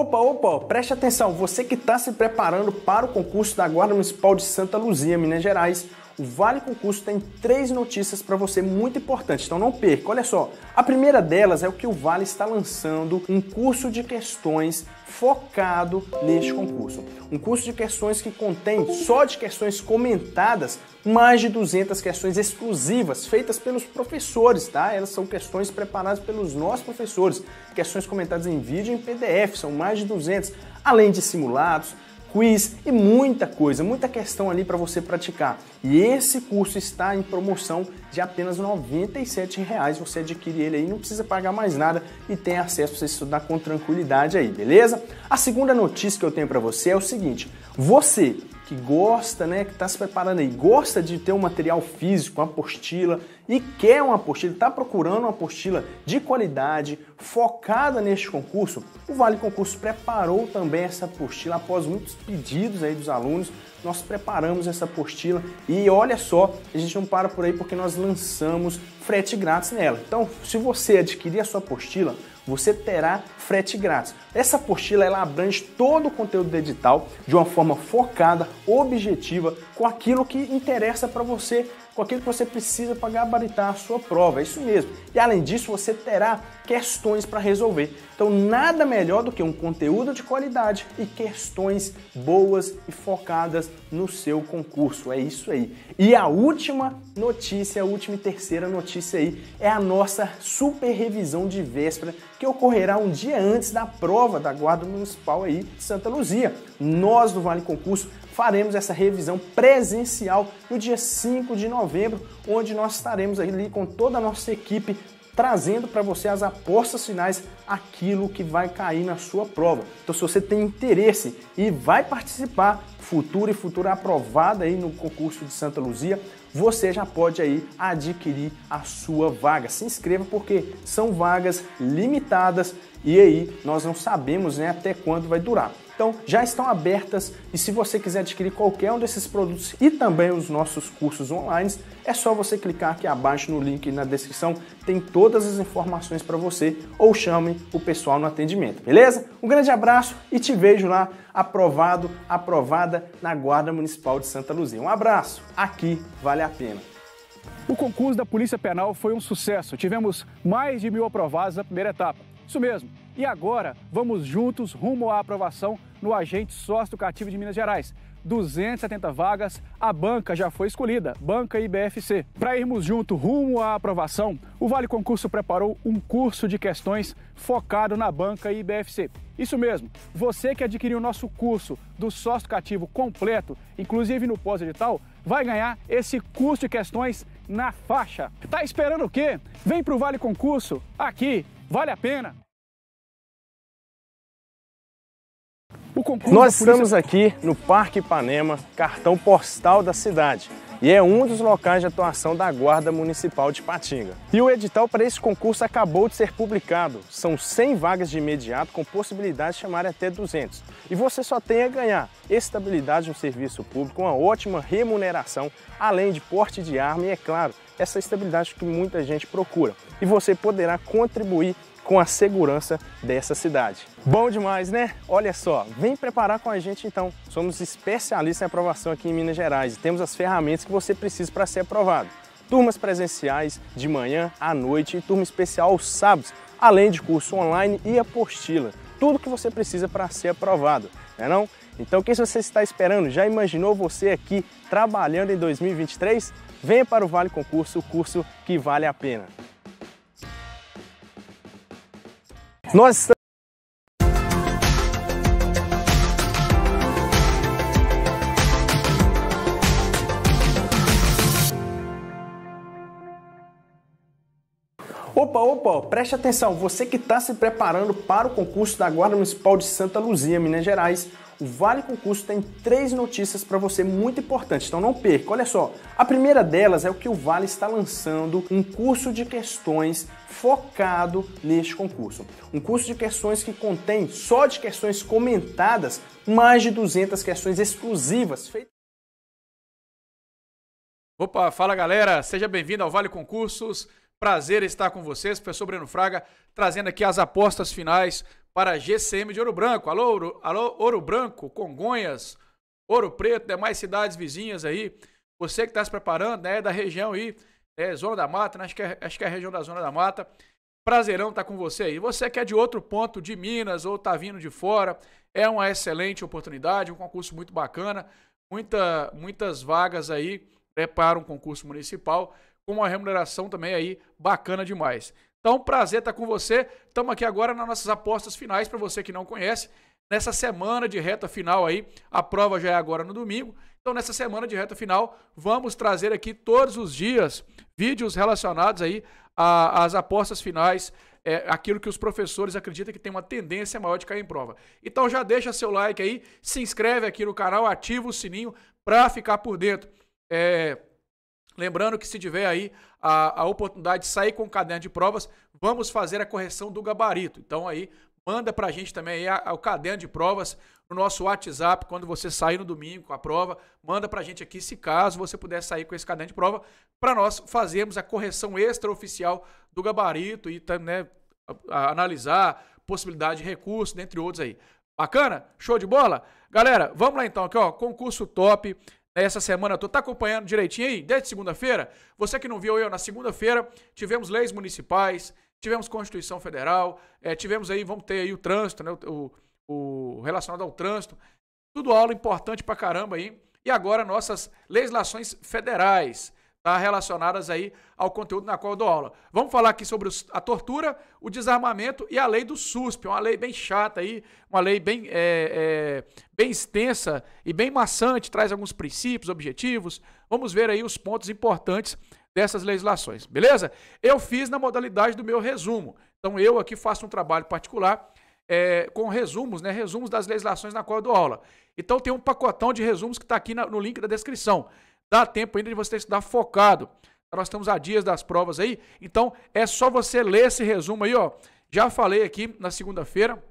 Opa, opa, preste atenção, você que está se preparando para o concurso da Guarda Municipal de Santa Luzia, Minas Gerais, o Vale Concurso tem três notícias para você muito importantes, então não perca. Olha só, a primeira delas é o que o Vale está lançando um curso de questões focado neste concurso. Um curso de questões que contém só de questões comentadas mais de 200 questões exclusivas feitas pelos professores, tá? Elas são questões preparadas pelos nossos professores, questões comentadas em vídeo e em PDF, são mais de 200, além de simulados, quiz e muita coisa, muita questão ali para você praticar. E esse curso está em promoção de apenas R$ reais. Você adquire ele aí, não precisa pagar mais nada e tem acesso para você estudar com tranquilidade aí, beleza? A segunda notícia que eu tenho para você é o seguinte: você que gosta, né, que está se preparando aí, gosta de ter um material físico, uma apostila e quer uma apostila, está procurando uma apostila de qualidade, focada neste concurso, o Vale Concurso preparou também essa apostila após muitos pedidos aí dos alunos nós preparamos essa apostila e olha só, a gente não para por aí porque nós lançamos frete grátis nela. Então, se você adquirir a sua apostila, você terá frete grátis. Essa apostila ela abrange todo o conteúdo digital de uma forma focada, objetiva, com aquilo que interessa para você com aquilo que você precisa para gabaritar a sua prova. É isso mesmo. E além disso, você terá questões para resolver. Então, nada melhor do que um conteúdo de qualidade e questões boas e focadas no seu concurso. É isso aí. E a última notícia, a última e terceira notícia aí, é a nossa super revisão de véspera que ocorrerá um dia antes da prova da Guarda Municipal aí de Santa Luzia. Nós do Vale Concurso faremos essa revisão presencial no dia 5 de novembro, onde nós estaremos ali com toda a nossa equipe trazendo para você as apostas finais, aquilo que vai cair na sua prova. Então, se você tem interesse e vai participar, futuro e futura aprovada aí no concurso de Santa Luzia, você já pode aí adquirir a sua vaga. Se inscreva porque são vagas limitadas e aí nós não sabemos né, até quando vai durar. Então já estão abertas e se você quiser adquirir qualquer um desses produtos e também os nossos cursos online, é só você clicar aqui abaixo no link na descrição, tem todas as informações para você ou chame o pessoal no atendimento, beleza? Um grande abraço e te vejo lá aprovado, aprovada na Guarda Municipal de Santa Luzia. Um abraço, aqui vale a pena. O concurso da Polícia Penal foi um sucesso. Tivemos mais de mil aprovados na primeira etapa. Isso mesmo. E agora vamos juntos rumo à aprovação no agente sócio Cativo de Minas Gerais. 270 vagas, a banca já foi escolhida, Banca IBFC. Para irmos junto rumo à aprovação, o Vale Concurso preparou um curso de questões focado na Banca IBFC. Isso mesmo, você que adquiriu o nosso curso do sócio cativo completo, inclusive no pós-edital, vai ganhar esse curso de questões na faixa. Tá esperando o quê? Vem pro Vale Concurso, aqui, vale a pena! O concurso Nós polícia... estamos aqui no Parque Ipanema, cartão postal da cidade. E é um dos locais de atuação da Guarda Municipal de Patinga. E o edital para esse concurso acabou de ser publicado. São 100 vagas de imediato, com possibilidade de chamar até 200. E você só tem a ganhar estabilidade no serviço público, uma ótima remuneração, além de porte de arma e, é claro, essa estabilidade que muita gente procura. E você poderá contribuir com a segurança dessa cidade. Bom demais, né? Olha só, vem preparar com a gente então. Somos especialistas em aprovação aqui em Minas Gerais e temos as ferramentas que você precisa para ser aprovado. Turmas presenciais de manhã à noite e turma especial aos sábados, além de curso online e apostila. Tudo que você precisa para ser aprovado, não é não? Então, o que você está esperando? Já imaginou você aqui trabalhando em 2023? Venha para o Vale Concurso, o curso que vale a pena. Nós Opa, opa, preste atenção, você que está se preparando para o concurso da Guarda Municipal de Santa Luzia, Minas Gerais, o Vale Concurso tem três notícias para você muito importantes, então não perca. Olha só, a primeira delas é o que o Vale está lançando um curso de questões focado neste concurso. Um curso de questões que contém só de questões comentadas mais de 200 questões exclusivas feitas Opa, fala galera, seja bem-vindo ao Vale Concursos. Prazer estar com vocês, professor Breno Fraga, trazendo aqui as apostas finais para a GCM de Ouro Branco. Alô, Ouro, alô, Ouro Branco, Congonhas, Ouro Preto, demais cidades vizinhas aí. Você que está se preparando, né, é da região aí, é, Zona da Mata, né, acho, que é, acho que é a região da Zona da Mata. Prazerão estar tá com você aí. Você que é de outro ponto de Minas ou está vindo de fora, é uma excelente oportunidade, um concurso muito bacana. Muita, muitas vagas aí né, para um concurso municipal, com uma remuneração também aí bacana demais. Então, prazer estar com você. Estamos aqui agora nas nossas apostas finais, para você que não conhece. Nessa semana de reta final aí, a prova já é agora no domingo. Então, nessa semana de reta final, vamos trazer aqui todos os dias vídeos relacionados aí às apostas finais, é, aquilo que os professores acreditam que tem uma tendência maior de cair em prova. Então, já deixa seu like aí, se inscreve aqui no canal, ativa o sininho para ficar por dentro. É, lembrando que se tiver aí a, a oportunidade de sair com o caderno de provas, vamos fazer a correção do gabarito. Então aí, manda para a gente também aí o caderno de provas no nosso WhatsApp, quando você sair no domingo com a prova, manda para a gente aqui, se caso você puder sair com esse caderno de prova, para nós fazermos a correção extraoficial do gabarito e né, analisar possibilidade de recurso, dentre outros aí. Bacana? Show de bola? Galera, vamos lá então aqui, ó, concurso top, essa semana tu tá acompanhando direitinho aí, desde segunda-feira. Você que não viu eu, na segunda-feira tivemos leis municipais, tivemos Constituição Federal, é, tivemos aí, vamos ter aí o trânsito, né, o, o relacionado ao trânsito. Tudo aula importante pra caramba aí. E agora nossas legislações federais tá, relacionadas aí ao conteúdo na qual eu dou aula. Vamos falar aqui sobre a tortura, o desarmamento e a lei do SUSP, uma lei bem chata aí, uma lei bem, é, é, bem extensa e bem maçante, traz alguns princípios, objetivos. Vamos ver aí os pontos importantes dessas legislações, beleza? Eu fiz na modalidade do meu resumo. Então eu aqui faço um trabalho particular é, com resumos, né? Resumos das legislações na qual eu dou aula. Então tem um pacotão de resumos que está aqui na, no link da descrição. Dá tempo ainda de você estudar focado. Nós estamos a dias das provas aí, então é só você ler esse resumo aí, ó. Já falei aqui na segunda-feira,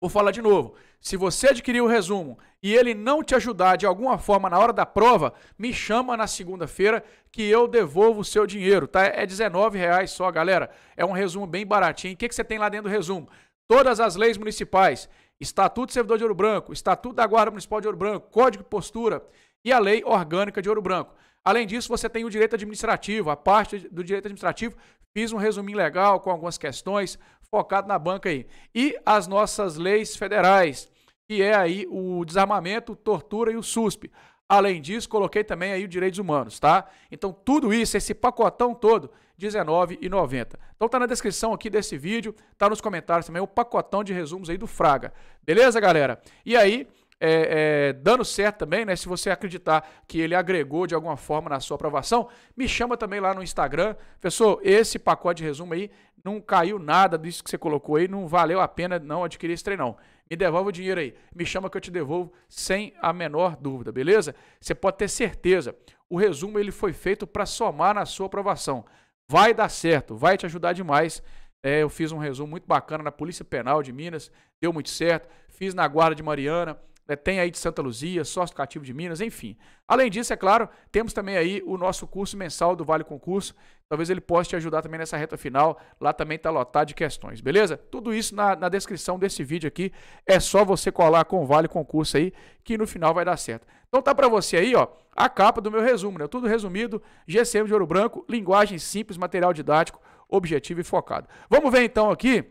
vou falar de novo. Se você adquirir o resumo e ele não te ajudar de alguma forma na hora da prova, me chama na segunda-feira que eu devolvo o seu dinheiro, tá? É R$19,00 só, galera. É um resumo bem baratinho. O que, que você tem lá dentro do resumo? Todas as leis municipais, Estatuto do Servidor de Ouro Branco, Estatuto da Guarda Municipal de Ouro Branco, Código de Postura, e a Lei Orgânica de Ouro Branco. Além disso, você tem o direito administrativo, a parte do direito administrativo. Fiz um resuminho legal com algumas questões focado na banca aí. E as nossas leis federais, que é aí o desarmamento, tortura e o SUSP. Além disso, coloquei também aí os direitos humanos, tá? Então, tudo isso, esse pacotão todo, R$19,90. Então, tá na descrição aqui desse vídeo, tá nos comentários também o pacotão de resumos aí do Fraga. Beleza, galera? E aí, é, é, dando certo também, né? Se você acreditar que ele agregou de alguma forma na sua aprovação, me chama também lá no Instagram. Pessoal, esse pacote de resumo aí não caiu nada disso que você colocou aí, não valeu a pena não adquirir esse treinão. Me devolve o dinheiro aí. Me chama que eu te devolvo sem a menor dúvida, beleza? Você pode ter certeza. O resumo ele foi feito para somar na sua aprovação. Vai dar certo, vai te ajudar demais. É, eu fiz um resumo muito bacana na Polícia Penal de Minas, deu muito certo. Fiz na Guarda de Mariana, né, tem aí de Santa Luzia, sócio cativo de Minas, enfim. Além disso, é claro, temos também aí o nosso curso mensal do Vale Concurso. Talvez ele possa te ajudar também nessa reta final. Lá também está lotado de questões, beleza? Tudo isso na, na descrição desse vídeo aqui. É só você colar com o Vale Concurso aí, que no final vai dar certo. Então tá para você aí, ó, a capa do meu resumo, né? Tudo resumido, GCM de ouro branco, linguagem simples, material didático, objetivo e focado. Vamos ver então aqui,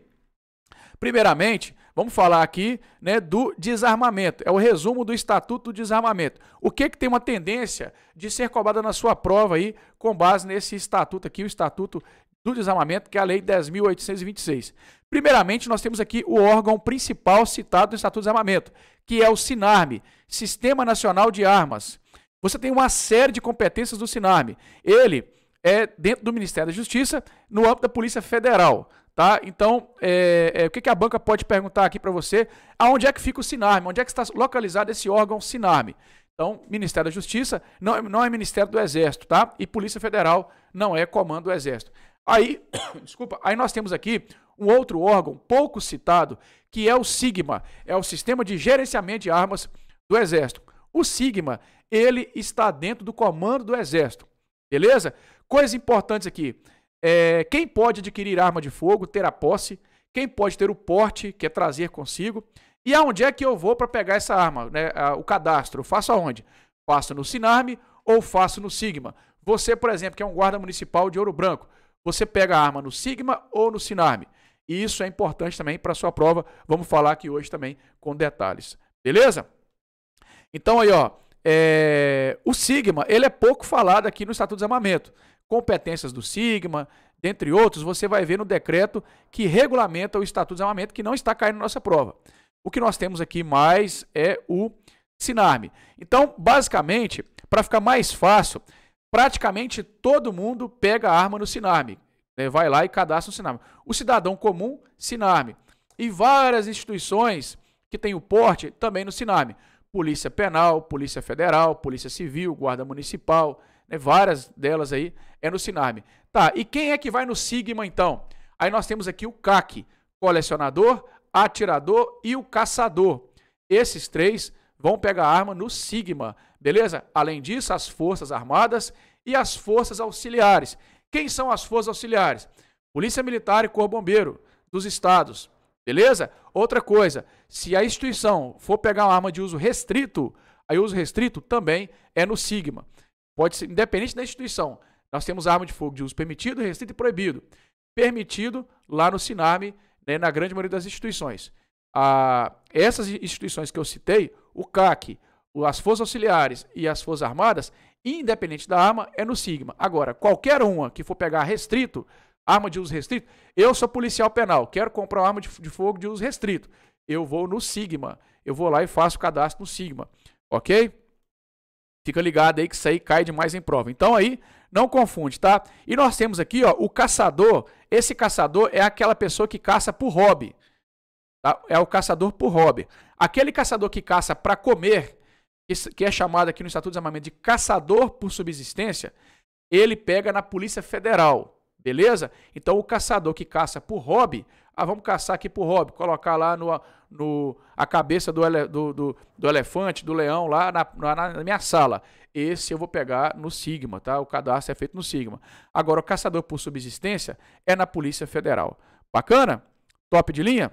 primeiramente, Vamos falar aqui né, do desarmamento. É o resumo do Estatuto do Desarmamento. O que, que tem uma tendência de ser cobrada na sua prova aí, com base nesse estatuto aqui, o Estatuto do Desarmamento, que é a Lei 10.826. Primeiramente, nós temos aqui o órgão principal citado no Estatuto do Desarmamento, que é o SINARME, Sistema Nacional de Armas. Você tem uma série de competências do SINARME. Ele é dentro do Ministério da Justiça, no âmbito da Polícia Federal. Tá? Então, é, é, o que, que, a banca pode perguntar aqui para você? Aonde é que fica o Sinarme? Onde é que está localizado esse órgão Sinarme? Então, Ministério da Justiça não é, não é Ministério do Exército, tá? E Polícia Federal não é Comando do Exército. Aí, desculpa, aí nós temos aqui um outro órgão pouco citado, que é o SIGMA, é o Sistema de Gerenciamento de Armas do Exército. O SIGMA, ele está dentro do Comando do Exército, beleza? Coisas importantes aqui, é, quem pode adquirir arma de fogo, ter a posse, quem pode ter o porte, que é trazer consigo, e aonde é que eu vou para pegar essa arma, né? o cadastro, faço aonde? Faço no Sinarme ou faço no Sigma. Você, por exemplo, que é um guarda municipal de Ouro Branco, você pega a arma no Sigma ou no Sinarme. E isso é importante também para sua prova. Vamos falar aqui hoje também com detalhes. Beleza? Então aí, ó, é, o Sigma, ele é pouco falado aqui no Estatuto de Desarmamento. Competências do Sigma, dentre outros, você vai ver no decreto que regulamenta o Estatuto de Desarmamento, que não está caindo na nossa prova. O que nós temos aqui mais é o Sinarme. Então, basicamente, para ficar mais fácil, praticamente todo mundo pega arma no Sinarme. Né? Vai lá e cadastra o Sinarme. O cidadão comum, Sinarme. E várias instituições que têm o porte também no Sinarme. Polícia Penal, Polícia Federal, Polícia Civil, Guarda Municipal, né, várias delas aí é no Sinarme. Tá, e quem é que vai no Sigma então? Aí nós temos aqui o CAC, colecionador, atirador e o caçador. Esses três vão pegar arma no Sigma, beleza? Além disso, as Forças Armadas e as Forças Auxiliares. Quem são as Forças Auxiliares? Polícia Militar e Corpo Bombeiro dos estados. Beleza? Outra coisa, se a instituição for pegar uma arma de uso restrito, aí uso restrito também é no Sigma. Pode ser, independente da instituição. Nós temos arma de fogo de uso permitido, restrito e proibido. Permitido lá no Siname, né, na grande maioria das instituições. Ah, essas instituições que eu citei, o CAC, as Forças Auxiliares e as Forças Armadas, independente da arma, é no Sigma. Agora, qualquer uma que for pegar restrito, arma de uso restrito. Eu sou policial penal, quero comprar uma arma de, de fogo de uso restrito. Eu vou no Sigma. Eu vou lá e faço o cadastro no Sigma. Ok? Fica ligado aí que isso aí cai demais em prova. Então aí, não confunde, tá? E nós temos aqui, ó, o caçador. Esse caçador é aquela pessoa que caça por hobby. Tá? É o caçador por hobby. Aquele caçador que caça para comer, que é chamado aqui no Estatuto de Armamento de caçador por subsistência, ele pega na Polícia Federal. Beleza? Então o caçador que caça por hobby, ah, vamos caçar aqui por hobby, colocar lá no, no a cabeça do, ele, do, do, do, elefante, do leão, lá na, na, na, minha sala. Esse eu vou pegar no Sigma, tá? O cadastro é feito no Sigma. Agora, o caçador por subsistência é na Polícia Federal. Bacana? Top de linha?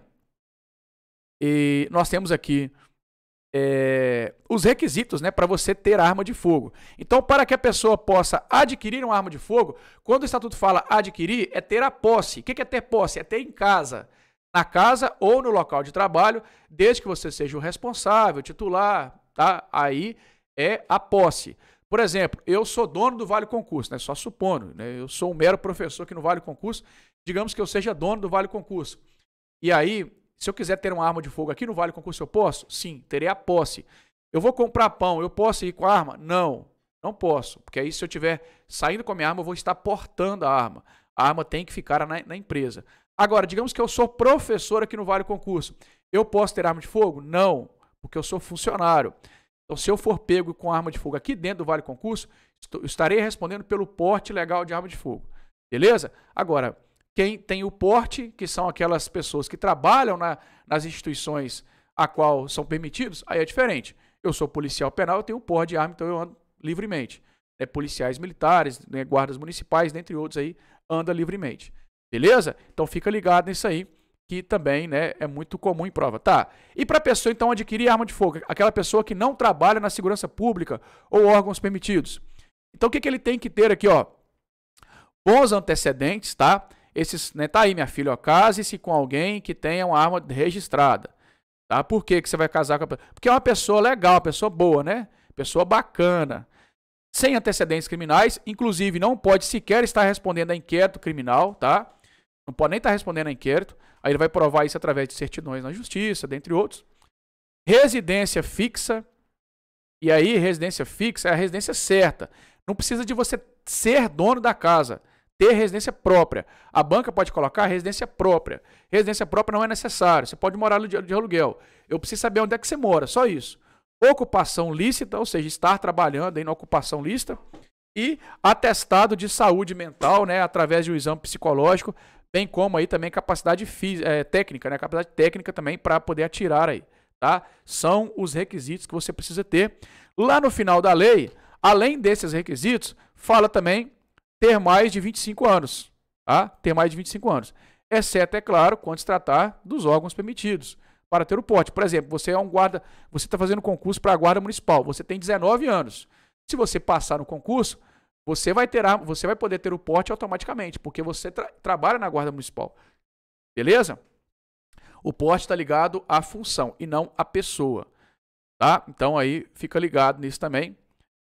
E nós temos aqui é, os requisitos né, para você ter arma de fogo. Então, para que a pessoa possa adquirir uma arma de fogo, quando o estatuto fala adquirir, é ter a posse. O que é ter posse? É ter em casa. Na casa ou no local de trabalho, desde que você seja o responsável, titular, tá? Aí é a posse. Por exemplo, eu sou dono do Vale Concurso, né? Só supondo, né? Eu sou um mero professor que no Vale Concurso, digamos que eu seja dono do Vale Concurso. E aí, se eu quiser ter uma arma de fogo aqui no Vale Concurso, eu posso? Sim, terei a posse. Eu vou comprar pão, eu posso ir com a arma? Não, não posso. Porque aí, se eu estiver saindo com a minha arma, eu vou estar portando a arma. A arma tem que ficar na, na empresa. Agora, digamos que eu sou professor aqui no Vale Concurso. Eu posso ter arma de fogo? Não, porque eu sou funcionário. Então, se eu for pego com arma de fogo aqui dentro do Vale Concurso, estarei respondendo pelo porte legal de arma de fogo. Beleza? Agora, quem tem o porte, que são aquelas pessoas que trabalham na, nas instituições a qual são permitidos, aí é diferente. Eu sou policial penal, eu tenho o porte de arma, então eu ando livremente. É, policiais militares, né, guardas municipais, dentre outros aí, anda livremente. Beleza? Então fica ligado nisso aí, que também né, é muito comum em prova. Tá. E para a pessoa então adquirir arma de fogo, aquela pessoa que não trabalha na segurança pública ou órgãos permitidos. Então o que, que ele tem que ter aqui, ó? Bons antecedentes, tá? esses, né, tá aí minha filha, case-se com alguém que tenha uma arma registrada. Tá? Por que, que você vai casar com a pessoa? Porque é uma pessoa legal, uma pessoa boa, né? Pessoa bacana. Sem antecedentes criminais, inclusive não pode sequer estar respondendo a inquérito criminal, tá? Não pode nem estar respondendo a inquérito. Aí ele vai provar isso através de certidões na justiça, dentre outros. Residência fixa. E aí, residência fixa é a residência certa. Não precisa de você ser dono da casa ter residência própria. A banca pode colocar residência própria. Residência própria não é necessário. Você pode morar no de aluguel. Eu preciso saber onde é que você mora, só isso. Ocupação lícita, ou seja, estar trabalhando em ocupação lícita. E atestado de saúde mental, né, através de um exame psicológico, bem como aí também capacidade física, é, eh, técnica, né, capacidade técnica também para poder atirar aí, tá? São os requisitos que você precisa ter. Lá no final da lei, além desses requisitos, fala também ter mais de 25 anos. Tá? Ter mais de 25 anos. Exceto, é claro, quando se tratar dos órgãos permitidos para ter o porte. Por exemplo, você é um guarda, você está fazendo concurso para a guarda municipal, você tem 19 anos. Se você passar no concurso, você vai ter, você vai poder ter o porte automaticamente, porque você tra trabalha na guarda municipal. Beleza? O porte está ligado à função e não à pessoa. Tá? Então aí fica ligado nisso também.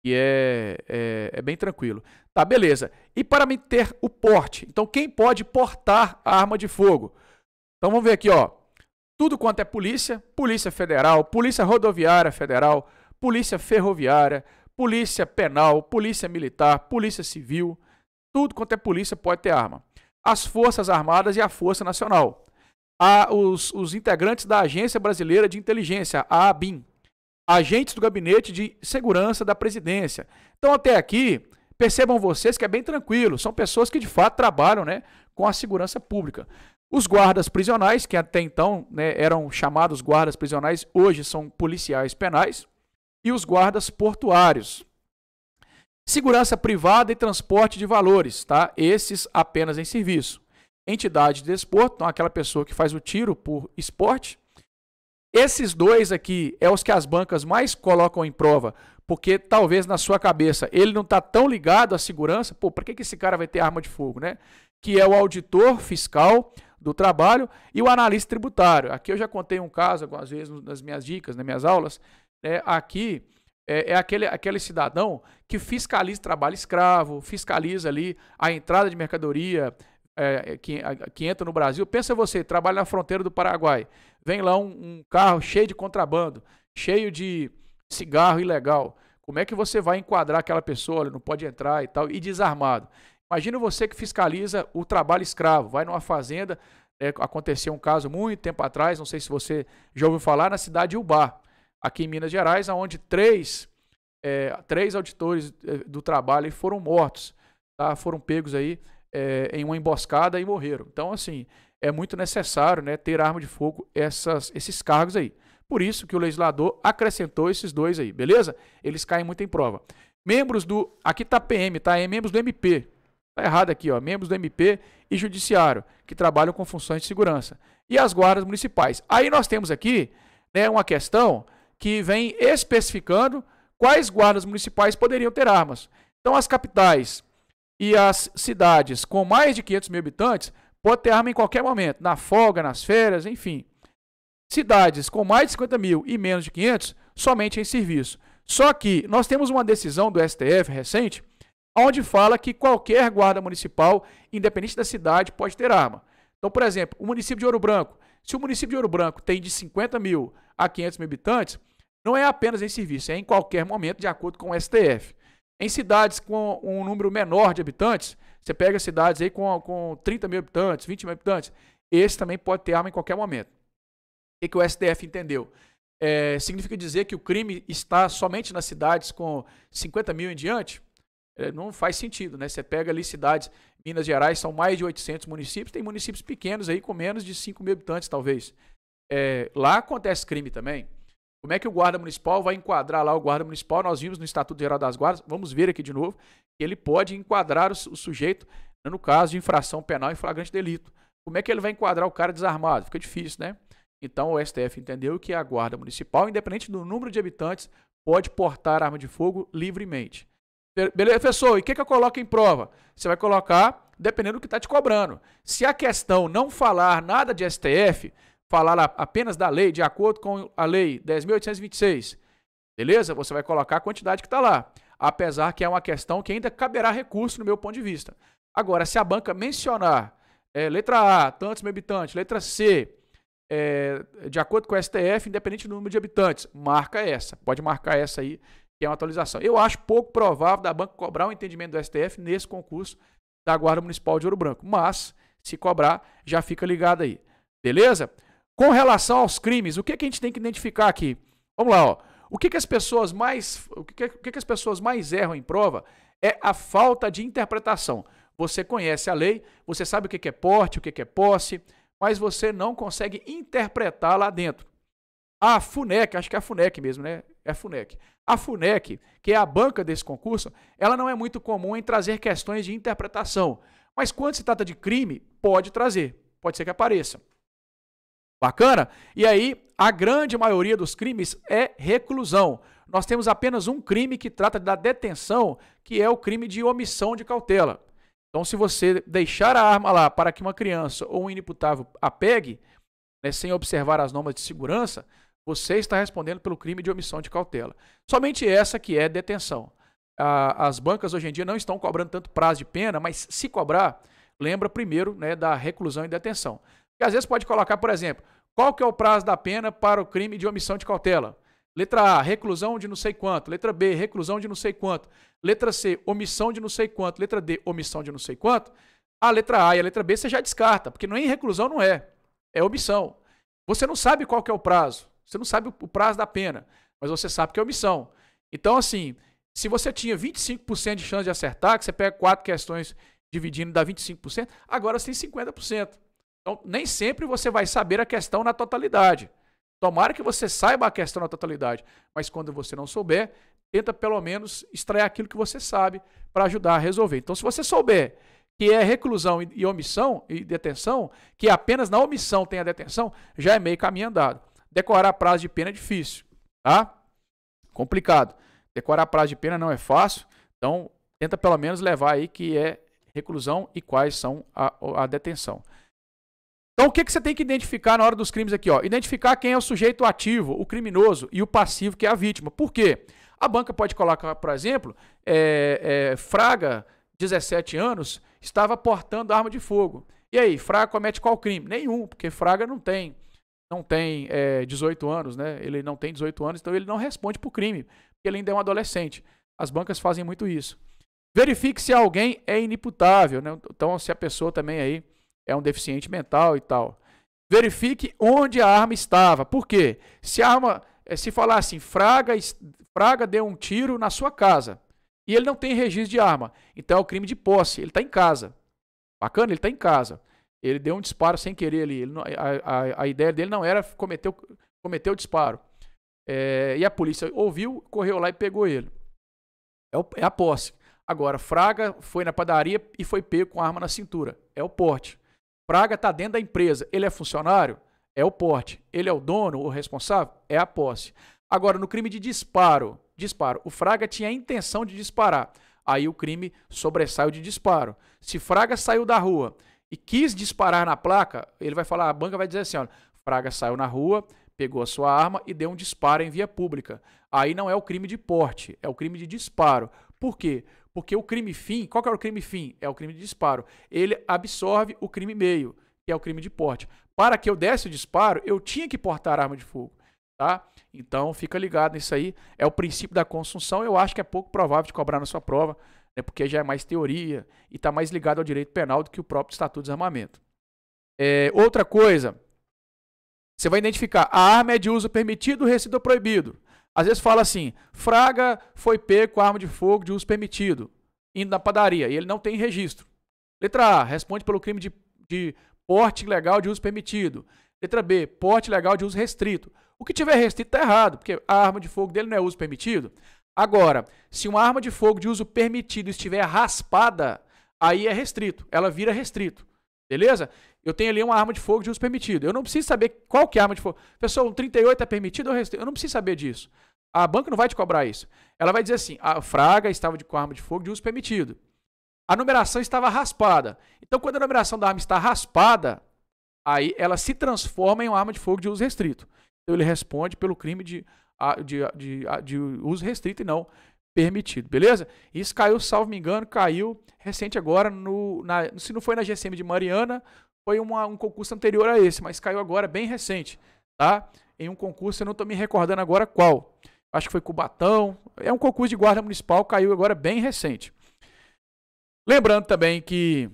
E é, é, é, bem tranquilo. Tá, beleza. E para mim ter o porte. Então, quem pode portar a arma de fogo? Então, vamos ver aqui, ó. Tudo quanto é polícia, polícia federal, polícia rodoviária federal, polícia ferroviária, polícia penal, polícia militar, polícia civil, tudo quanto é polícia pode ter arma. As Forças Armadas e a Força Nacional. A, os, os integrantes da Agência Brasileira de Inteligência, a ABIN, agentes do gabinete de segurança da presidência. Então, até aqui, percebam vocês que é bem tranquilo, são pessoas que de fato trabalham né, com a segurança pública. Os guardas prisionais, que até então né, eram chamados guardas prisionais, hoje são policiais penais, e os guardas portuários. Segurança privada e transporte de valores, tá? Esses apenas em serviço. Entidade de esporte, então aquela pessoa que faz o tiro por esporte, esses dois aqui é os que as bancas mais colocam em prova, porque talvez na sua cabeça ele não está tão ligado à segurança. Pô, para que, esse cara vai ter arma de fogo, né? Que é o auditor fiscal do trabalho e o analista tributário. Aqui eu já contei um caso algumas vezes nas minhas dicas, nas minhas aulas. Né? Aqui é, é, aquele, aquele cidadão que fiscaliza trabalho escravo, fiscaliza ali a entrada de mercadoria é, que, a, que entra no Brasil. Pensa você, trabalha na fronteira do Paraguai vem lá um, um carro cheio de contrabando, cheio de cigarro ilegal. Como é que você vai enquadrar aquela pessoa? ele não pode entrar e tal, e desarmado. Imagina você que fiscaliza o trabalho escravo, vai numa fazenda. É, aconteceu um caso muito tempo atrás, não sei se você já ouviu falar, na cidade de aqui em Minas Gerais, onde três, é, três auditores é, do trabalho foram mortos, tá? foram pegos aí é, em uma emboscada e morreram. Então, assim, é muito necessário né, ter arma de fogo essas, esses cargos aí. Por isso que o legislador acrescentou esses dois aí, beleza? Eles caem muito em prova. Membros do. Aqui tá PM, tá? É membros do MP. Tá errado aqui, ó. Membros do MP e Judiciário, que trabalham com funções de segurança. E as guardas municipais. Aí nós temos aqui né, uma questão que vem especificando quais guardas municipais poderiam ter armas. Então, as capitais e as cidades com mais de 500 mil habitantes Pode ter arma em qualquer momento, na folga, nas férias, enfim. Cidades com mais de 50 mil e menos de 500, somente em serviço. Só que nós temos uma decisão do STF recente, onde fala que qualquer guarda municipal, independente da cidade, pode ter arma. Então, por exemplo, o município de Ouro Branco. Se o município de Ouro Branco tem de 50 mil a 500 mil habitantes, não é apenas em serviço, é em qualquer momento, de acordo com o STF. Em cidades com um número menor de habitantes, você pega cidades aí com, com 30 mil habitantes, 20 mil habitantes, esse também pode ter arma em qualquer momento. O que, o STF entendeu? É, significa dizer que o crime está somente nas cidades com 50 mil em diante? É, não faz sentido, né? Você pega ali cidades, Minas Gerais são mais de 800 municípios, tem municípios pequenos aí com menos de 5 mil habitantes, talvez. É, lá acontece crime também. Como é que o guarda municipal vai enquadrar lá o guarda municipal? Nós vimos no Estatuto Geral das Guardas, vamos ver aqui de novo, que ele pode enquadrar o, sujeito né, no caso de infração penal em flagrante delito. Como é que ele vai enquadrar o cara desarmado? Fica difícil, né? Então o STF entendeu que a guarda municipal, independente do número de habitantes, pode portar arma de fogo livremente. Beleza, professor, e o que, é que eu coloco em prova? Você vai colocar dependendo do que está te cobrando. Se a questão não falar nada de STF, falar apenas da lei, de acordo com a lei 10.826, beleza? Você vai colocar a quantidade que está lá, apesar que é uma questão que ainda caberá recurso no meu ponto de vista. Agora, se a banca mencionar é, letra A, tantos mil habitantes, letra C, é, de acordo com o STF, independente do número de habitantes, marca essa, pode marcar essa aí, que é uma atualização. Eu acho pouco provável da banca cobrar o um entendimento do STF nesse concurso da Guarda Municipal de Ouro Branco, mas se cobrar, já fica ligado aí. Beleza? Com relação aos crimes, o que, é que a gente tem que identificar aqui? Vamos lá, ó. O que, que as pessoas mais, o que, que, o que, que as pessoas mais erram em prova é a falta de interpretação. Você conhece a lei, você sabe o que, que é porte, o que, que é posse, mas você não consegue interpretar lá dentro. A FUNEC, acho que é a FUNEC mesmo, né? É a FUNEC. A FUNEC, que é a banca desse concurso, ela não é muito comum em trazer questões de interpretação. Mas quando se trata de crime, pode trazer, pode ser que apareça. Bacana? E aí, a grande maioria dos crimes é reclusão. Nós temos apenas um crime que trata da detenção, que é o crime de omissão de cautela. Então, se você deixar a arma lá para que uma criança ou um inimputável a pegue, né, sem observar as normas de segurança, você está respondendo pelo crime de omissão de cautela. Somente essa que é detenção. A, as bancas hoje em dia não estão cobrando tanto prazo de pena, mas se cobrar, lembra primeiro né, da reclusão e detenção. Que às vezes pode colocar, por exemplo, qual que é o prazo da pena para o crime de omissão de cautela? Letra A, reclusão de não sei quanto. Letra B, reclusão de não sei quanto. Letra C, omissão de não sei quanto. Letra D, omissão de não sei quanto. A letra A e a letra B você já descarta, porque nem é reclusão não é. É omissão. Você não sabe qual que é o prazo. Você não sabe o prazo da pena, mas você sabe que é omissão. Então, assim, se você tinha 25% de chance de acertar, que você pega quatro questões dividindo e dá 25%, agora você tem 50%. Então, nem sempre você vai saber a questão na totalidade. Tomara que você saiba a questão na totalidade, mas quando você não souber, tenta pelo menos extrair aquilo que você sabe para ajudar a resolver. Então, se você souber que é reclusão e omissão e detenção, que apenas na omissão tem a detenção, já é meio caminho andado. Decorar prazo de pena é difícil, tá? Complicado. Decorar prazo de pena não é fácil, então tenta pelo menos levar aí que é reclusão e quais são a, a detenção. Então, o que, que você tem que identificar na hora dos crimes aqui? Ó? Identificar quem é o sujeito ativo, o criminoso, e o passivo, que é a vítima. Por quê? A banca pode colocar, por exemplo, é, é, Fraga, 17 anos, estava portando arma de fogo. E aí, Fraga comete qual crime? Nenhum, porque Fraga não tem não tem é, 18 anos, né? Ele não tem 18 anos, então ele não responde por crime, porque ele ainda é um adolescente. As bancas fazem muito isso. Verifique se alguém é inimputável, né? Então, se a pessoa também aí é um deficiente mental e tal. Verifique onde a arma estava. Por quê? Se a arma, eh, se falar assim, Fraga, Fraga deu um tiro na sua casa e ele não tem registro de arma, então é o um crime de posse. Ele está em casa. Bacana, ele está em casa. Ele deu um disparo sem querer ali. a, a, a, ideia dele não era cometer, cometer o disparo. É, e a polícia ouviu, correu lá e pegou ele. É, o, é a posse. Agora, Fraga foi na padaria e foi pego com a arma na cintura. É o porte. Praga está dentro da empresa, ele é funcionário? É o porte. Ele é o dono, o responsável? É a posse. Agora, no crime de disparo, disparo, o Fraga tinha a intenção de disparar. Aí o crime sobressaiu de disparo. Se Fraga saiu da rua e quis disparar na placa, ele vai falar, a banca vai dizer assim, olha, Fraga saiu na rua, pegou a sua arma e deu um disparo em via pública. Aí não é o crime de porte, é o crime de disparo. Por quê? Porque o crime fim, qual que é o crime fim? É o crime de disparo. Ele absorve o crime meio, que é o crime de porte. Para que eu desse o disparo, eu tinha que portar arma de fogo. Tá? Então fica ligado nisso aí. É o princípio da consunção. Eu acho que é pouco provável de cobrar na sua prova, né? porque já é mais teoria e está mais ligado ao direito penal do que o próprio Estatuto de Desarmamento. É, outra coisa, você vai identificar a arma é de uso permitido, recido proibido. Às vezes fala assim: Fraga foi pego com arma de fogo de uso permitido, indo na padaria, e ele não tem registro. Letra A, responde pelo crime de, de porte ilegal de uso permitido. Letra B, porte ilegal de uso restrito. O que tiver restrito está errado, porque a arma de fogo dele não é uso permitido. Agora, se uma arma de fogo de uso permitido estiver raspada, aí é restrito, ela vira restrito. Beleza? Eu tenho ali uma arma de fogo de uso permitido. Eu não preciso saber qual que é a arma de fogo. Pessoal, um 38 é permitido ou restrito? Eu não preciso saber disso. A banca não vai te cobrar isso. Ela vai dizer assim: a Fraga estava de, com arma de fogo de uso permitido. A numeração estava raspada. Então, quando a numeração da arma está raspada, aí ela se transforma em uma arma de fogo de uso restrito. Então, ele responde pelo crime de, de, de, de uso restrito e não permitido, beleza? Isso caiu, salvo me engano, caiu recente agora, no, na, se não foi na GCM de Mariana, foi uma, um concurso anterior a esse, mas caiu agora, bem recente, tá? Em um concurso, eu não estou me recordando agora qual. Acho que foi Cubatão. É um concurso de guarda municipal, caiu agora bem recente. Lembrando também que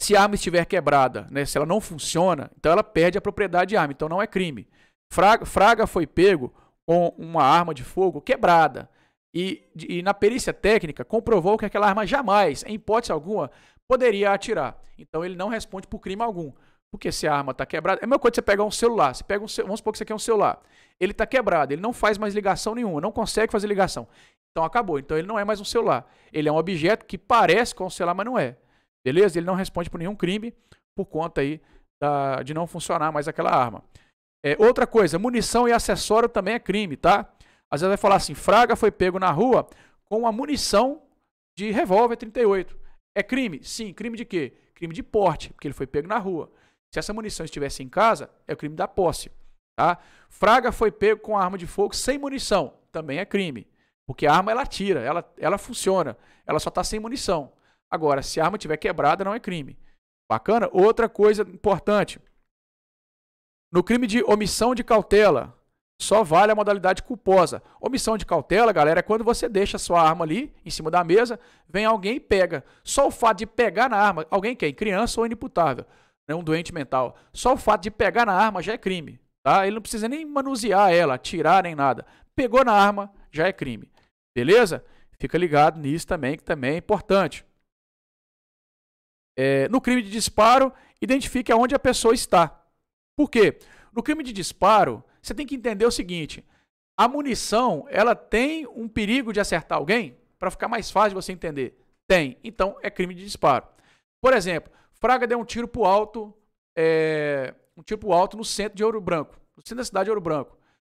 se a arma estiver quebrada, né, se ela não funciona, então ela perde a propriedade de arma, então não é crime. Fraga, Fraga foi pego com uma arma de fogo quebrada e, e, na perícia técnica comprovou que aquela arma jamais, em hipótese alguma, poderia atirar. Então ele não responde por crime algum. Porque se a arma está quebrada, é a mesma coisa que você pegar um celular. Você pega um, vamos supor que você quer um celular. Ele está quebrado, ele não faz mais ligação nenhuma, não consegue fazer ligação. Então acabou. Então ele não é mais um celular. Ele é um objeto que parece com um celular, mas não é. Beleza? Ele não responde por nenhum crime por conta aí da, de não funcionar mais aquela arma. É, outra coisa, munição e acessório também é crime, tá? Às vezes vai falar assim: Fraga foi pego na rua com a munição de revólver 38. É crime? Sim. Crime de quê? Crime de porte, porque ele foi pego na rua. Se essa munição estivesse em casa, é o crime da posse. Tá? Fraga foi pego com arma de fogo sem munição. Também é crime. Porque a arma ela tira, ela, ela funciona. Ela só está sem munição. Agora, se a arma estiver quebrada, não é crime. Bacana? Outra coisa importante. No crime de omissão de cautela, só vale a modalidade culposa. Omissão de cautela, galera, é quando você deixa a sua arma ali em cima da mesa, vem alguém e pega. Só o fato de pegar na arma, alguém quem? Criança ou inimputável, né, um doente mental. Só o fato de pegar na arma já é crime. Tá? Ele não precisa nem manusear ela, tirar nem nada. Pegou na arma, já é crime. Beleza? Fica ligado nisso também, que também é importante. É, no crime de disparo, identifique aonde a pessoa está. Por quê? No crime de disparo, você tem que entender o seguinte: a munição, ela tem um perigo de acertar alguém? Para ficar mais fácil você entender. Tem. Então, é crime de disparo. Por exemplo, Fraga deu um tiro pro alto, é, um tiro pro alto no centro de Ouro Branco, no centro da cidade de Ouro Branco.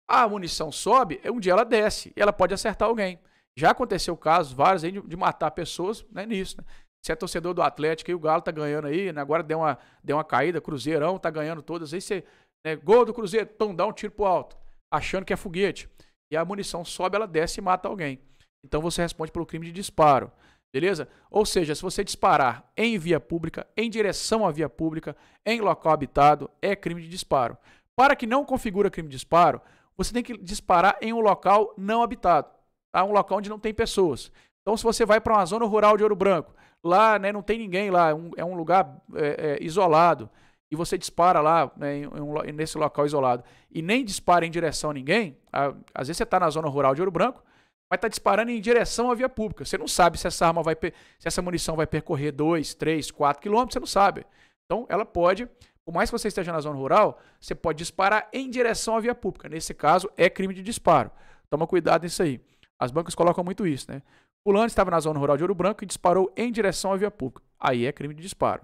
A munição sobe, um dia ela desce e ela pode acertar alguém. Já aconteceu casos vários aí de, matar pessoas né, nisso. Né? é torcedor do Atlético e o Galo tá ganhando aí, né? agora deu uma, deu uma caída, Cruzeirão tá ganhando todas. Aí você né? Gol do Cruzeiro, pum, dá um tiro pro alto, achando que é foguete. E a munição sobe, ela desce e mata alguém. Então você responde pelo crime de disparo. Beleza? Ou seja, se você disparar em via pública, em direção à via pública, em local habitado, é crime de disparo. Para que não configura crime de disparo, você tem que disparar em um local não habitado, tá? um local onde não tem pessoas. Então, se você vai para uma zona rural de Ouro Branco, lá né, não tem ninguém lá, é um, é um lugar é, é, isolado, e você dispara lá né, em nesse local isolado e nem dispara em direção a ninguém, a, às vezes você está na zona rural de Ouro Branco, mas está disparando em direção à via pública. Você não sabe se essa arma vai se essa munição vai percorrer 2, 3, 4 quilômetros, você não sabe. Então ela pode, por mais que você esteja na zona rural, você pode disparar em direção à via pública. Nesse caso, é crime de disparo. Toma cuidado nisso aí. As bancas colocam muito isso, né? Fulano estava na zona rural de Ouro Branco e disparou em direção à via pública. Aí é crime de disparo,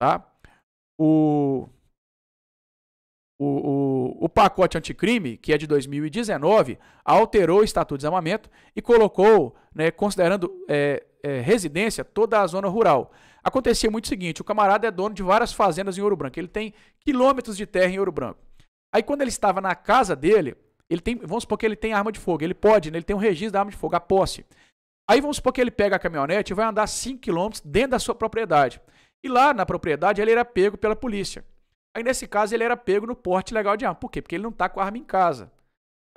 tá? o, o, o, o pacote anticrime, que é de 2019, alterou o Estatuto de Desarmamento e colocou, né, considerando é, é, residência, toda a zona rural. Acontecia muito o seguinte: o camarada é dono de várias fazendas em Ouro Branco, ele tem quilômetros de terra em Ouro Branco. Aí quando ele estava na casa dele, ele tem, vamos supor que ele tem arma de fogo, ele pode, né, ele tem um registro da arma de fogo, a posse. Aí vamos supor que ele pega a caminhonete e vai andar 5 km dentro da sua propriedade. E lá na propriedade ele era pego pela polícia. Aí nesse caso ele era pego no porte legal de arma. Por quê? Porque ele não está com a arma em casa.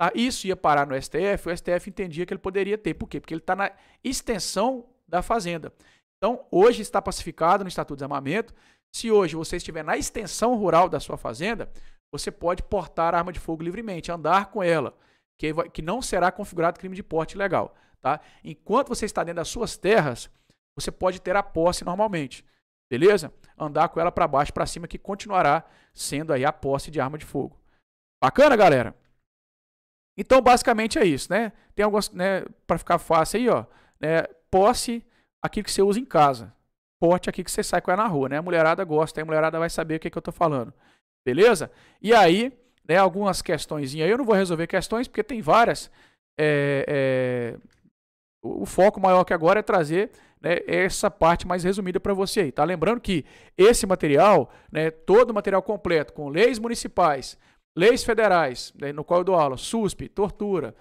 Tá? Isso ia parar no STF, o STF entendia que ele poderia ter. Por quê? Porque ele está na extensão da fazenda. Então, hoje está pacificado no Estatuto de Armamento. Se hoje você estiver na extensão rural da sua fazenda, você pode portar arma de fogo livremente, andar com ela, que, que não será configurado crime de porte legal. Tá? Enquanto você está dentro das suas terras, você pode ter a posse normalmente. Beleza? Andar com ela para baixo, para cima, que continuará sendo aí a posse de arma de fogo. Bacana, galera? Então, basicamente é isso, né? Tem algumas, né, para ficar fácil aí, ó, né, posse aquilo que você usa em casa. Porte aqui que você sai com ela na rua, né? A mulherada gosta, a mulherada vai saber o que, é que eu tô falando. Beleza? E aí, né, algumas questões. Eu não vou resolver questões, porque tem várias. É, é, o foco maior que agora é trazer né, essa parte mais resumida para você aí, tá? Lembrando que esse material, né, todo o material completo com leis municipais, leis federais, né, no qual eu dou aula, SUSP, tortura,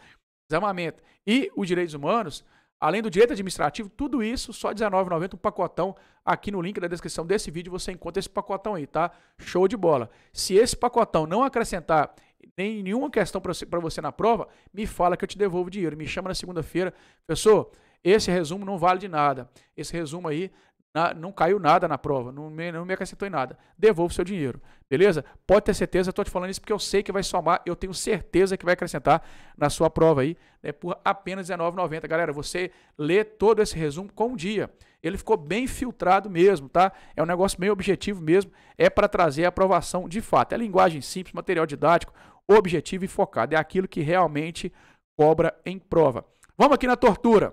desarmamento e os direitos humanos, além do direito administrativo, tudo isso só R$19,90, um pacotão aqui no link da descrição desse vídeo, você encontra esse pacotão aí, tá? Show de bola. Se esse pacotão não acrescentar nem nenhuma questão para você, você, na prova, me fala que eu te devolvo o dinheiro. Me chama na segunda-feira. Pessoal, esse resumo não vale de nada. Esse resumo aí na, não caiu nada na prova, não me, não me acrescentou em nada. o seu dinheiro, beleza? Pode ter certeza, estou te falando isso porque eu sei que vai somar, eu tenho certeza que vai acrescentar na sua prova aí, né, por apenas R$19,90. Galera, você lê todo esse resumo com um dia. Ele ficou bem filtrado mesmo, tá? É um negócio meio objetivo mesmo, é para trazer a aprovação de fato. É linguagem simples, material didático, objetivo e focado. É aquilo que realmente cobra em prova. Vamos aqui na tortura.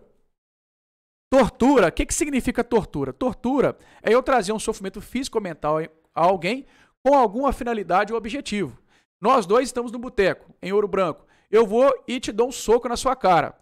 Tortura, o que, que significa tortura? Tortura é eu trazer um sofrimento físico ou mental a alguém com alguma finalidade ou objetivo. Nós dois estamos no boteco, em ouro branco. Eu vou e te dou um soco na sua cara.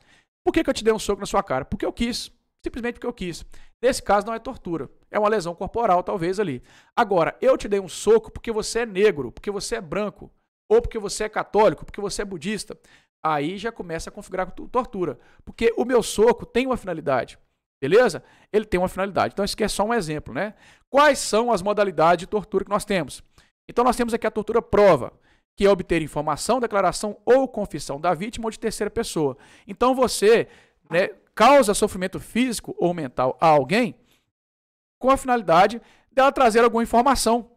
Por que, que eu te dei um soco na sua cara? Porque eu quis. Simplesmente porque eu quis. Nesse caso, não é tortura. É uma lesão corporal, talvez ali. Agora, eu te dei um soco porque você é negro, porque você é branco, ou porque você é católico, porque você é budista. Aí já começa a configurar tortura. Porque o meu soco tem uma finalidade. Beleza? Ele tem uma finalidade. Então, isso aqui é só um exemplo, né? Quais são as modalidades de tortura que nós temos? Então, nós temos aqui a tortura prova, que é obter informação, declaração ou confissão da vítima ou de terceira pessoa. Então, você né, causa sofrimento físico ou mental a alguém com a finalidade dela trazer alguma informação.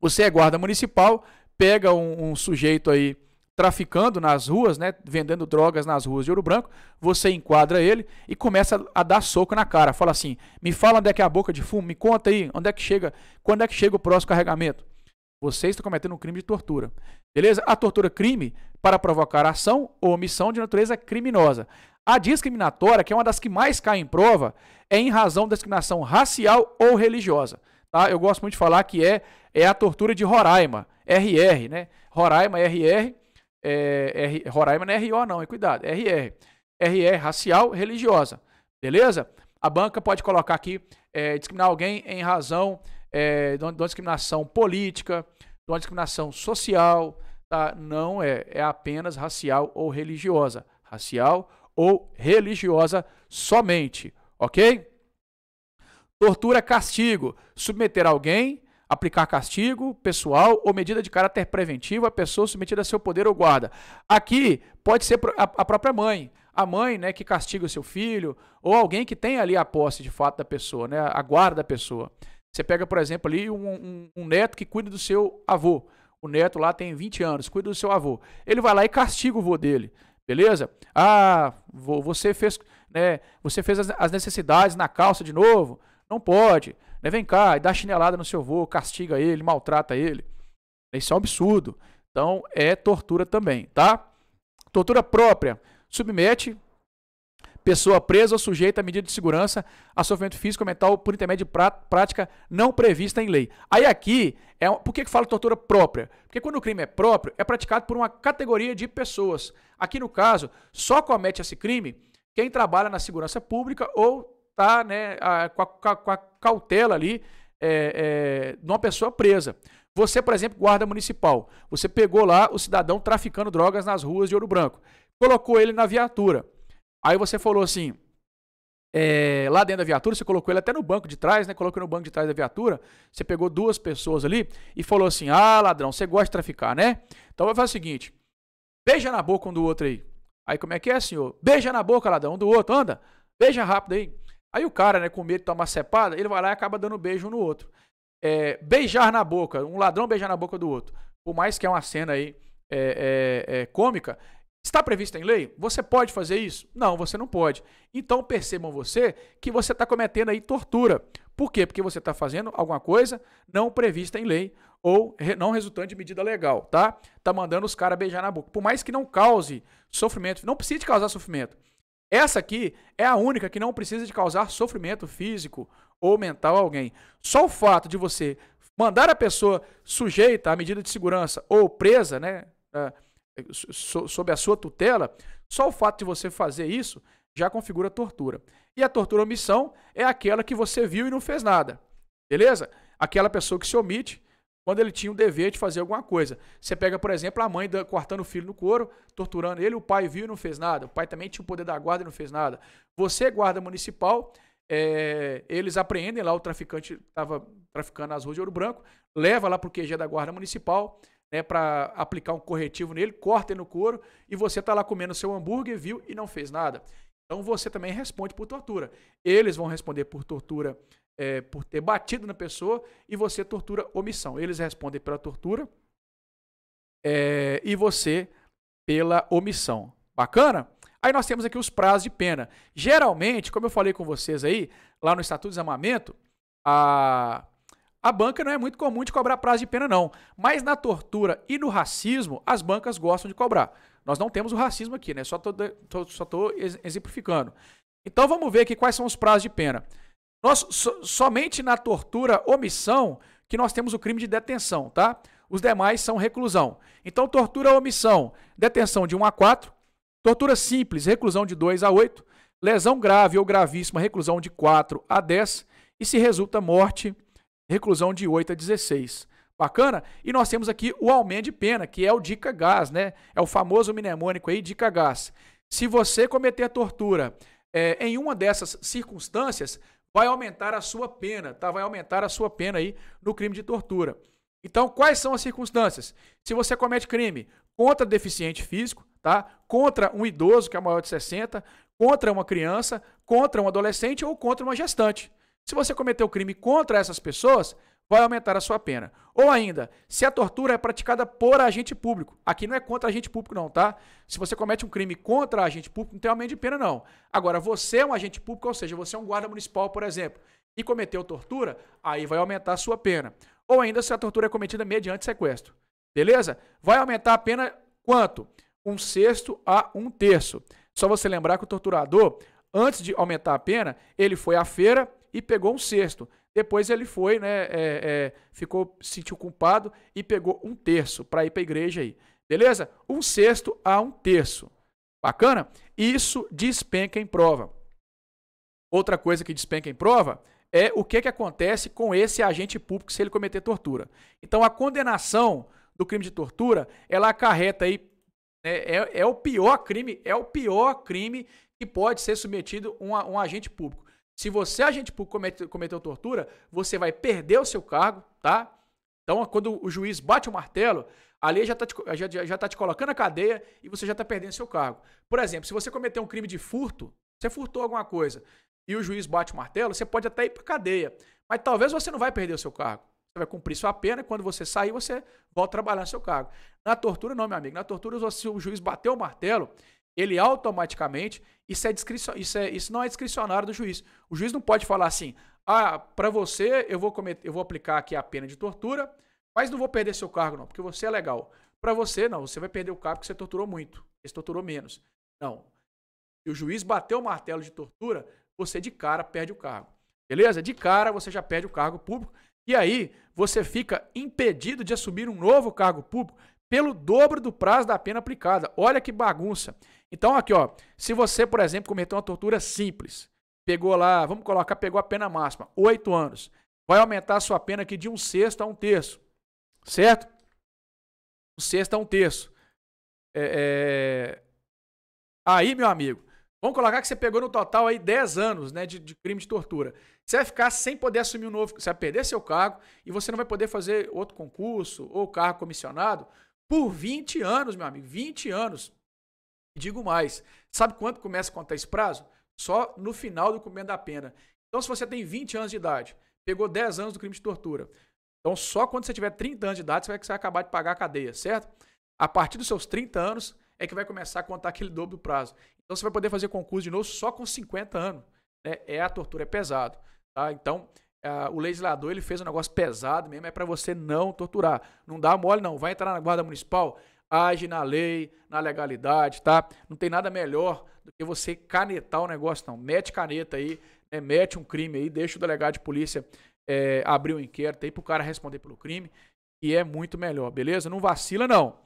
Você é guarda municipal, pega um, um sujeito aí traficando nas ruas, né, vendendo drogas nas ruas de Ouro Branco, você enquadra ele e começa a dar soco na cara. Fala assim: "Me fala onde é que é a boca de fumo, me conta aí, onde é que chega, quando é que chega o próximo carregamento?" Você está cometendo um crime de tortura. Beleza? A tortura é crime para provocar ação ou omissão de natureza criminosa. A discriminatória, que é uma das que mais cai em prova, é em razão da discriminação racial ou religiosa. Tá? Eu gosto muito de falar que é, é a tortura de Roraima, RR, né? Roraima, RR, é, é, R, Roraima não é RO, não, é cuidado, RR. É RR, racial, religiosa. Beleza? A banca pode colocar aqui, é, discriminar alguém em razão é, de uma discriminação política, de uma discriminação social, tá? Não é, é apenas racial ou religiosa. Racial ou religiosa somente, ok? Tortura, castigo, submeter alguém aplicar castigo pessoal ou medida de caráter preventivo a pessoa submetida a seu poder ou guarda. Aqui pode ser a própria mãe, a mãe, né, que castiga o seu filho, ou alguém que tem ali a posse de fato da pessoa, né, a guarda da pessoa. Você pega, por exemplo, ali um, um, um, neto que cuida do seu avô. O neto lá tem 20 anos, cuida do seu avô. Ele vai lá e castiga o avô dele, beleza? Ah, você fez, né, você fez as necessidades na calça de novo. Não pode. Né? Vem cá, e dá chinelada no seu avô, castiga ele, maltrata ele. Isso é um absurdo. Então é tortura também, tá? Tortura própria. Submete pessoa presa ou sujeita a medida de segurança a sofrimento físico ou mental por intermédio de prática não prevista em lei. Aí aqui, é, por que, que falo tortura própria? Porque quando o crime é próprio, é praticado por uma categoria de pessoas. Aqui no caso, só comete esse crime quem trabalha na segurança pública ou tá né, a, com, a, com, a, cautela ali é, é, de uma pessoa presa. Você, por exemplo, guarda municipal. Você pegou lá o cidadão traficando drogas nas ruas de Ouro Branco. Colocou ele na viatura. Aí você falou assim: é, lá dentro da viatura, você colocou ele até no banco de trás, né? Colocou no banco de trás da viatura, você pegou duas pessoas ali e falou assim: Ah, ladrão, você gosta de traficar, né? Então vai fazer o seguinte: beija na boca um do outro aí. Aí como é que é, senhor? Beija na boca, ladrão, um do outro, anda, beija rápido aí. Aí o cara, né, com medo de tomar cepada, ele vai lá e acaba dando beijo no outro. É, beijar na boca, um ladrão beijar na boca do outro. Por mais que é uma cena aí é, é, é cômica, está prevista em lei? Você pode fazer isso? Não, você não pode. Então percebam você que você está cometendo aí tortura. Por quê? Porque você está fazendo alguma coisa não prevista em lei ou não resultante de medida legal, tá? Tá mandando os caras beijar na boca. Por mais que não cause sofrimento, não precise causar sofrimento. Essa aqui é a única que não precisa de causar sofrimento físico ou mental a alguém. Só o fato de você mandar a pessoa sujeita à medida de segurança ou presa, né, ah, sob a sua tutela, só o fato de você fazer isso já configura tortura. E a tortura omissão é aquela que você viu e não fez nada. Beleza? Aquela pessoa que se omite quando ele tinha o dever de fazer alguma coisa. Você pega, por exemplo, a mãe cortando o filho no couro, torturando ele, o pai viu e não fez nada. O pai também tinha o poder da guarda e não fez nada. Você, guarda municipal, é, eles apreendem lá o traficante que estava traficando nas ruas de Ouro Branco, leva lá para o QG da guarda municipal, né, para aplicar um corretivo nele, corta ele no couro, e você está lá comendo seu hambúrguer, viu e não fez nada. Então você também responde por tortura. Eles vão responder por tortura é, por ter batido na pessoa e você tortura omissão. Eles respondem pela tortura é, e você pela omissão. Bacana? Aí nós temos aqui os prazos de pena. Geralmente, como eu falei com vocês aí, lá no Estatuto de Desamamento, a, a banca não é muito comum de cobrar prazo de pena, não. Mas na tortura e no racismo, as bancas gostam de cobrar. Nós não temos o racismo aqui, né? Só estou exemplificando. Então vamos ver aqui quais são os prazos de pena. Nós, so, somente na tortura omissão que nós temos o crime de detenção, tá? Os demais são reclusão. Então, tortura omissão, detenção de 1 a 4, tortura simples, reclusão de 2 a 8, lesão grave ou gravíssima, reclusão de 4 a 10, e se resulta morte, reclusão de 8 a 16. Bacana? E nós temos aqui o aumento de pena, que é o dica gás, né? É o famoso mnemônico aí, dica gás. Se você cometer tortura é, em uma dessas circunstâncias, vai aumentar a sua pena, tá? Vai aumentar a sua pena aí no crime de tortura. Então, quais são as circunstâncias? Se você comete crime contra deficiente físico, tá? Contra um idoso que é maior de 60, contra uma criança, contra um adolescente ou contra uma gestante. Se você cometeu crime contra essas pessoas, vai aumentar a sua pena. Ou ainda, se a tortura é praticada por agente público. Aqui não é contra agente público, não, tá? Se você comete um crime contra agente público, não tem aumento de pena, não. Agora, você é um agente público, ou seja, você é um guarda municipal, por exemplo, e cometeu tortura, aí vai aumentar a sua pena. Ou ainda, se a tortura é cometida mediante sequestro. Beleza? Vai aumentar a pena quanto? Um sexto a um terço. Só você lembrar que o torturador, antes de aumentar a pena, ele foi à feira, e pegou um sexto. Depois ele foi, né, é, é, ficou, sentiu culpado e pegou um terço para ir para a igreja aí. Beleza? Um sexto a um terço. Bacana? Isso despenca em prova. Outra coisa que despenca em prova é o que, que acontece com esse agente público se ele cometer tortura. Então a condenação do crime de tortura, ela acarreta aí é, é, é, o pior crime, é o pior crime que pode ser submetido um, um agente público. Se você, agente público, cometeu tortura, você vai perder o seu cargo, tá? Então, quando o juiz bate o martelo, a lei já está te, já, já tá te colocando na cadeia e você já está perdendo seu cargo. Por exemplo, se você cometer um crime de furto, você furtou alguma coisa e o juiz bate o martelo, você pode até ir para cadeia. Mas talvez você não vai perder o seu cargo. Você vai cumprir sua pena e quando você sair, você volta a trabalhar no seu cargo. Na tortura, não, meu amigo. Na tortura, se o juiz bateu o martelo, ele automaticamente. Isso, é discricion, isso, é, isso não é discricionário do juiz. O juiz não pode falar assim: ah, para você eu vou, cometer, eu vou aplicar aqui a pena de tortura, mas não vou perder seu cargo, não, porque você é legal. Para você, não, você vai perder o cargo porque você torturou muito, você torturou menos. Não. E o juiz bateu o martelo de tortura, você de cara perde o cargo. Beleza? De cara você já perde o cargo público. E aí você fica impedido de assumir um novo cargo público pelo dobro do prazo da pena aplicada. Olha que bagunça. Então aqui, ó, se você, por exemplo, cometeu uma tortura simples, pegou lá, vamos colocar, pegou a pena máxima, oito anos, vai aumentar a sua pena aqui de um sexto a um terço, certo? Um sexto a um terço. É, é... Aí, meu amigo, vamos colocar que você pegou no total aí 10 anos né, de, de, crime de tortura. Você vai ficar sem poder assumir um novo. Você vai perder seu cargo e você não vai poder fazer outro concurso ou cargo comissionado, por 20 anos, meu amigo, 20 anos. Digo mais, sabe quando começa a contar esse prazo? Só no final do cumprimento da pena. Então, se você tem 20 anos de idade, pegou 10 anos do crime de tortura, então só quando você tiver 30 anos de idade você vai, você vai acabar de pagar a cadeia, certo? A partir dos seus 30 anos é que vai começar a contar aquele dobro do prazo. Então você vai poder fazer concurso de novo só com 50 anos. Né? É a tortura, é pesado. Tá? Então, é, o legislador ele fez um negócio pesado mesmo, é para você não torturar. Não dá mole, não. Vai entrar na Guarda Municipal, age na lei, na legalidade, tá? Não tem nada melhor do que você canetar o negócio, não. Mete caneta aí, né? mete um crime aí, deixa o delegado de polícia é, abrir um inquérito aí pro cara responder pelo crime, que é muito melhor, beleza? Não vacila, não.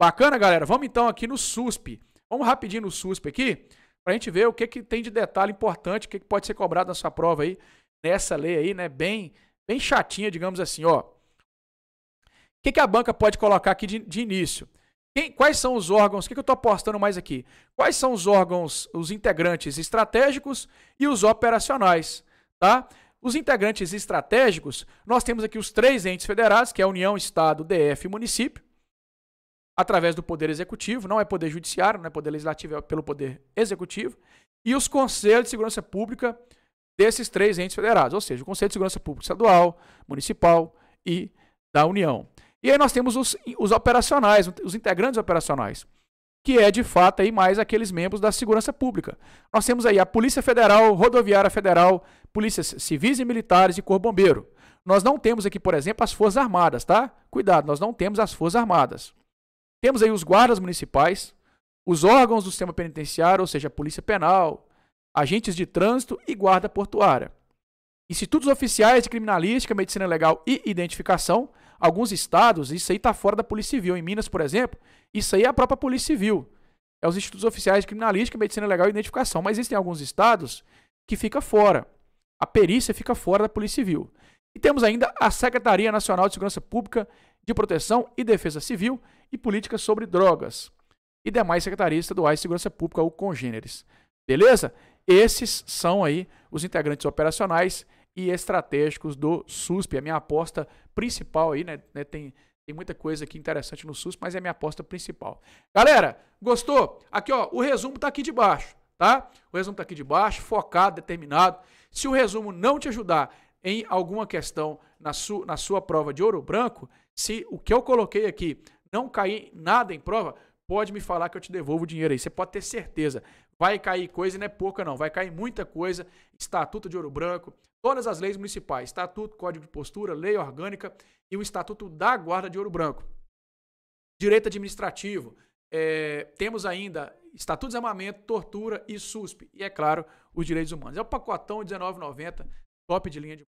Bacana, galera? Vamos então aqui no SUSP. Vamos rapidinho no SUSP aqui, pra gente ver o que, que tem de detalhe importante, o que, que pode ser cobrado na sua prova aí nessa lei aí, né? Bem, bem chatinha, digamos assim, ó. O que, que a banca pode colocar aqui de, de início? Quem, quais são os órgãos? O que, que eu estou apostando mais aqui? Quais são os órgãos, os integrantes estratégicos e os operacionais, tá? Os integrantes estratégicos, nós temos aqui os três entes federados, que é a União, Estado, DF e Município, através do Poder Executivo, não é Poder Judiciário, não é Poder Legislativo, é pelo Poder Executivo, e os Conselhos de Segurança Pública, desses três entes federados, ou seja, o Conselho de Segurança Pública Estadual, Municipal e da União. E aí nós temos os, os operacionais, os integrantes operacionais, que é de fato aí mais aqueles membros da segurança pública. Nós temos aí a Polícia Federal, Rodoviária Federal, Polícias Civis e Militares e Corpo Bombeiro. Nós não temos aqui, por exemplo, as Forças Armadas, tá? Cuidado, nós não temos as Forças Armadas. Temos aí os guardas municipais, os órgãos do sistema penitenciário, ou seja, a Polícia Penal, agentes de trânsito e guarda portuária. Institutos oficiais de criminalística, medicina legal e identificação. Alguns estados, isso aí está fora da Polícia Civil. Em Minas, por exemplo, isso aí é a própria Polícia Civil. É os institutos oficiais de criminalística, medicina legal e identificação. Mas existem alguns estados que fica fora. A perícia fica fora da Polícia Civil. E temos ainda a Secretaria Nacional de Segurança Pública de Proteção e Defesa Civil e Política sobre Drogas. E demais secretarias estaduais de segurança pública ou congêneres. Beleza? Esses são aí os integrantes operacionais e estratégicos do SUSP. A minha aposta principal aí, né, né? Tem, tem muita coisa aqui interessante no SUSP, mas é a minha aposta principal. Galera, gostou? Aqui, ó, o resumo tá aqui de baixo, tá? O resumo tá aqui de baixo, focado, determinado. Se o resumo não te ajudar em alguma questão na, su na sua prova de ouro branco, se o que eu coloquei aqui não cair nada em prova, pode me falar que eu te devolvo o dinheiro aí. Você pode ter certeza. Vai cair coisa e não é pouca, não. Vai cair muita coisa. Estatuto de Ouro Branco, todas as leis municipais, Estatuto, Código de Postura, Lei Orgânica e o Estatuto da Guarda de Ouro Branco. Direito administrativo. É, temos ainda Estatuto de Desarmamento, Tortura e SUSP. E, é claro, os direitos humanos. É o pacotão R$19,90, top de linha de.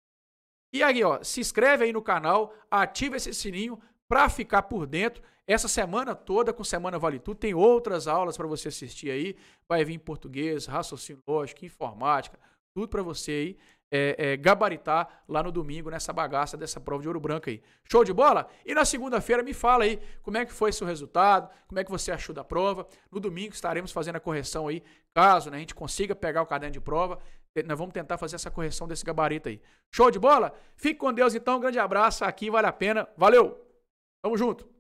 E aí, ó, se inscreve aí no canal, ativa esse sininho para ficar por dentro. Essa semana toda, com Semana Vale Tudo, tem outras aulas para você assistir aí. Vai vir em português, raciocínio lógico, informática, tudo para você aí é, é, gabaritar lá no domingo nessa bagaça dessa prova de ouro branco aí. Show de bola? E na segunda-feira me fala aí como é que foi seu resultado, como é que você achou da prova. No domingo estaremos fazendo a correção aí, caso né, a gente consiga pegar o caderno de prova. Eh, nós vamos tentar fazer essa correção desse gabarito aí. Show de bola? Fique com Deus então, um grande abraço aqui, vale a pena. Valeu! Tamo junto.